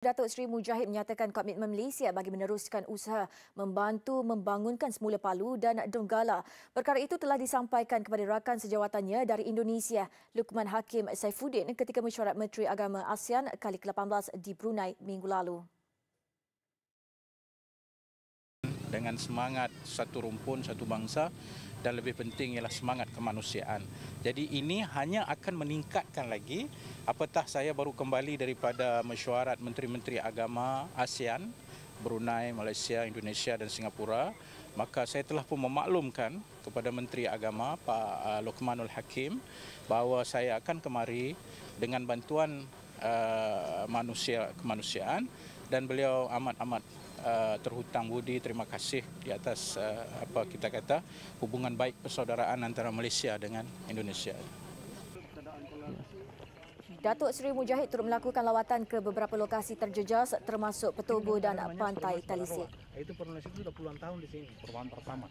Datuk Seri Mujahid menyatakan komitmen Malaysia bagi meneruskan usaha membantu membangunkan semula Palu dan Donggala. Perkara itu telah disampaikan kepada rakan sejawatannya dari Indonesia, Lukman Hakim Saifuddin ketika mesyuarat Menteri Agama ASEAN kali ke-18 di Brunei minggu lalu. dengan semangat satu rumpun, satu bangsa dan lebih penting ialah semangat kemanusiaan. Jadi ini hanya akan meningkatkan lagi apatah saya baru kembali daripada mesyuarat menteri-menteri agama ASEAN, Brunei, Malaysia, Indonesia dan Singapura. Maka saya telah pun memaklumkan kepada Menteri Agama Pak uh, Lokmanul Hakim bahawa saya akan kemari dengan bantuan uh, manusia kemanusiaan dan beliau amat-amat Eh, terhutang budi terima kasih di atas uh, apa kita kata hubungan baik persaudaraan antara Malaysia dengan Indonesia. Datuk Seri Mujahid turut melakukan lawatan ke beberapa lokasi terjejas termasuk Petobo dan Pantai Talisik. Itu pernah situ dah puluhan tahun di sini. Perubahan pertama.